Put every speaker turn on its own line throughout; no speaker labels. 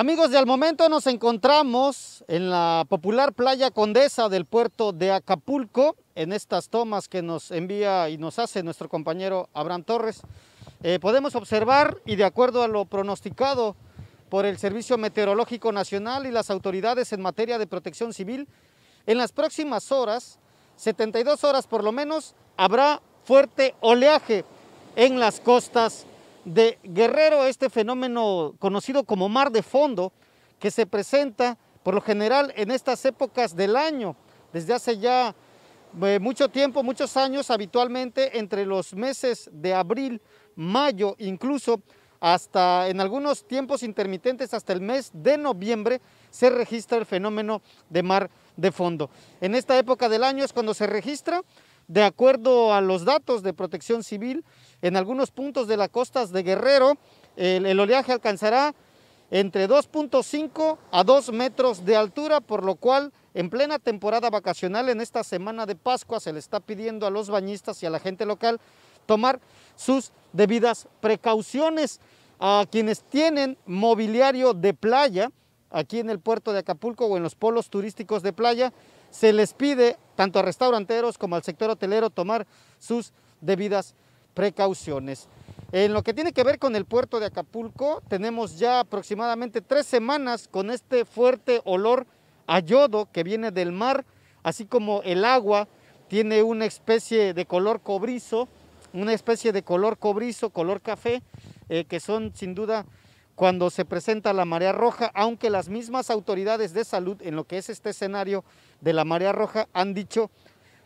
Amigos, de al momento nos encontramos en la popular playa Condesa del puerto de Acapulco, en estas tomas que nos envía y nos hace nuestro compañero Abraham Torres. Eh, podemos observar, y de acuerdo a lo pronosticado por el Servicio Meteorológico Nacional y las autoridades en materia de protección civil, en las próximas horas, 72 horas por lo menos, habrá fuerte oleaje en las costas de Guerrero, este fenómeno conocido como mar de fondo, que se presenta por lo general en estas épocas del año, desde hace ya eh, mucho tiempo, muchos años, habitualmente entre los meses de abril, mayo, incluso hasta en algunos tiempos intermitentes, hasta el mes de noviembre, se registra el fenómeno de mar de fondo. En esta época del año es cuando se registra de acuerdo a los datos de protección civil, en algunos puntos de las costas de Guerrero, el, el oleaje alcanzará entre 2.5 a 2 metros de altura, por lo cual en plena temporada vacacional, en esta semana de Pascua, se le está pidiendo a los bañistas y a la gente local tomar sus debidas precauciones. A quienes tienen mobiliario de playa aquí en el puerto de Acapulco o en los polos turísticos de playa, se les pide tanto a restauranteros como al sector hotelero tomar sus debidas precauciones. En lo que tiene que ver con el puerto de Acapulco, tenemos ya aproximadamente tres semanas con este fuerte olor a yodo que viene del mar, así como el agua tiene una especie de color cobrizo, una especie de color cobrizo, color café, eh, que son sin duda cuando se presenta la marea roja, aunque las mismas autoridades de salud en lo que es este escenario de la marea roja han dicho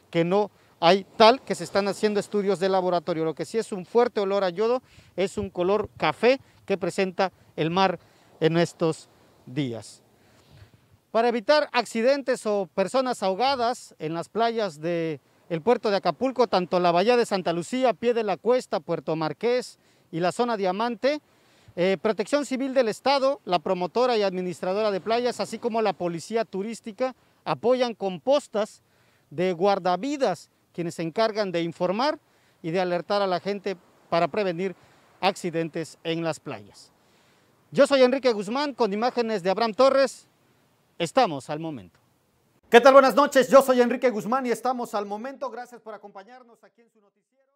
que no hay tal que se están haciendo estudios de laboratorio. Lo que sí es un fuerte olor a yodo es un color café que presenta el mar en estos días. Para evitar accidentes o personas ahogadas en las playas del puerto de Acapulco, tanto la bahía de Santa Lucía, pie de la cuesta, Puerto Marqués y la zona Diamante, eh, Protección Civil del Estado, la promotora y administradora de playas, así como la Policía Turística, apoyan con postas de guardavidas, quienes se encargan de informar y de alertar a la gente para prevenir accidentes en las playas. Yo soy Enrique Guzmán con imágenes de Abraham Torres. Estamos al momento. ¿Qué tal? Buenas noches. Yo soy Enrique Guzmán y estamos al momento. Gracias por acompañarnos aquí en su noticiero.